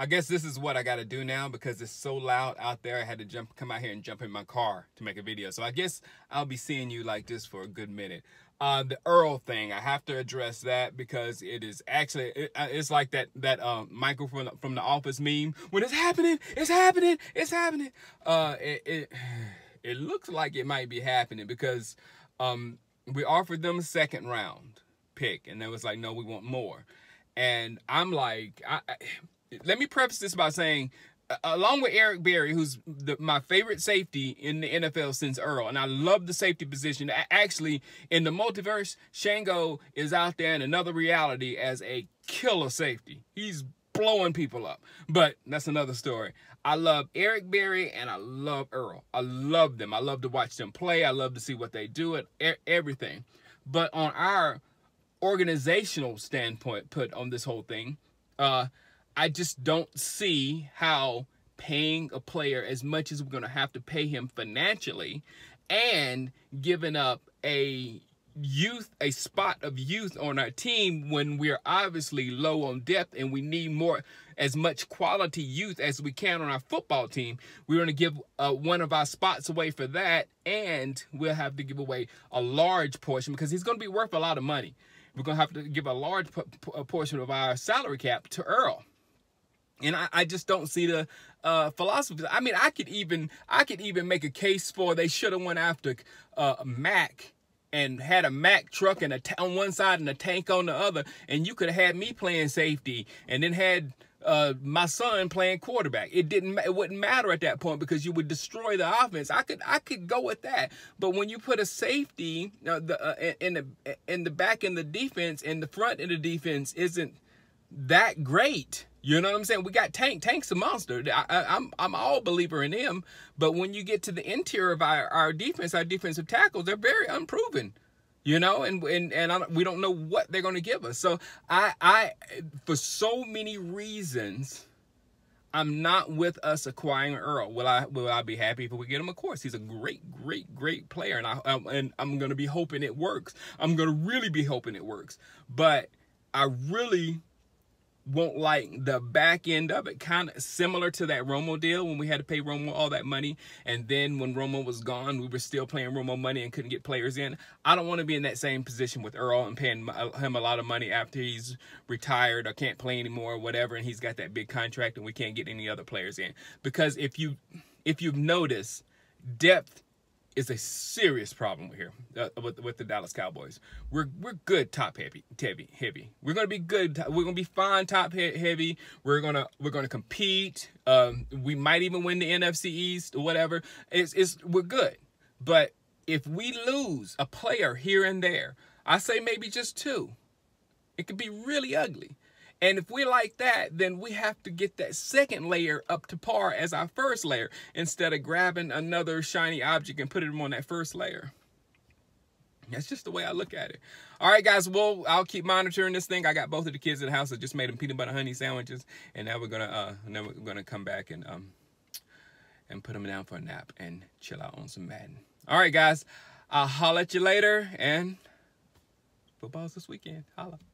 I guess this is what I got to do now because it's so loud out there. I had to jump, come out here and jump in my car to make a video. So I guess I'll be seeing you like this for a good minute. Uh, the Earl thing, I have to address that because it is actually, it, uh, it's like that, that uh, Michael from, from The Office meme. When it's happening, it's happening, it's happening. Uh, it, it, it looks like it might be happening because um, we offered them a second round pick. And they was like, no, we want more. And I'm like, I, I let me preface this by saying along with Eric Berry, who's the, my favorite safety in the NFL since Earl, and I love the safety position. Actually, in the multiverse, Shango is out there in another reality as a killer safety. He's blowing people up, but that's another story. I love Eric Berry and I love Earl. I love them. I love to watch them play. I love to see what they do and everything. But on our organizational standpoint, put on this whole thing, uh, I just don't see how paying a player as much as we're going to have to pay him financially and giving up a youth a spot of youth on our team when we're obviously low on depth and we need more as much quality youth as we can on our football team we're going to give uh, one of our spots away for that and we'll have to give away a large portion because he's going to be worth a lot of money we're going to have to give a large portion of our salary cap to earl and I, I, just don't see the uh, philosophy. I mean, I could even I could even make a case for they should have went after uh, Mac and had a Mac truck and a t- on one side and a tank on the other, and you could have had me playing safety and then had uh, my son playing quarterback. It didn't it wouldn't matter at that point because you would destroy the offense. I could I could go with that, but when you put a safety uh, the, uh, in the in the back in the defense and the front in the defense isn't that great. You know what I'm saying? We got Tank. Tank's a monster. I, I, I'm I'm all believer in him. But when you get to the interior of our, our defense, our defensive tackles, they're very unproven. You know, and and and I, we don't know what they're going to give us. So I I for so many reasons. I'm not with us acquiring Earl. Will I? Will I be happy if we get him? Of course, he's a great, great, great player, and I I'm, um, and I'm gonna be hoping it works. I'm gonna really be hoping it works. But I really won't like the back end of it kind of similar to that Romo deal when we had to pay Romo all that money and then when Romo was gone we were still playing Romo money and couldn't get players in I don't want to be in that same position with Earl and paying uh, him a lot of money after he's retired or can't play anymore or whatever and he's got that big contract and we can't get any other players in because if you if you've noticed depth is a serious problem here uh, with, with the Dallas Cowboys. We're we're good top heavy, heavy, heavy. We're gonna be good. We're gonna be fine top heavy. We're gonna we're gonna compete. Um, we might even win the NFC East or whatever. It's it's we're good, but if we lose a player here and there, I say maybe just two, it could be really ugly. And if we like that, then we have to get that second layer up to par as our first layer instead of grabbing another shiny object and putting them on that first layer. That's just the way I look at it. All right, guys. Well, I'll keep monitoring this thing. I got both of the kids at the house. I just made them peanut butter honey sandwiches, and now we're gonna uh, now we're gonna come back and um, and put them down for a nap and chill out on some Madden. All right, guys. I'll holler at you later, and football's this weekend. Holla.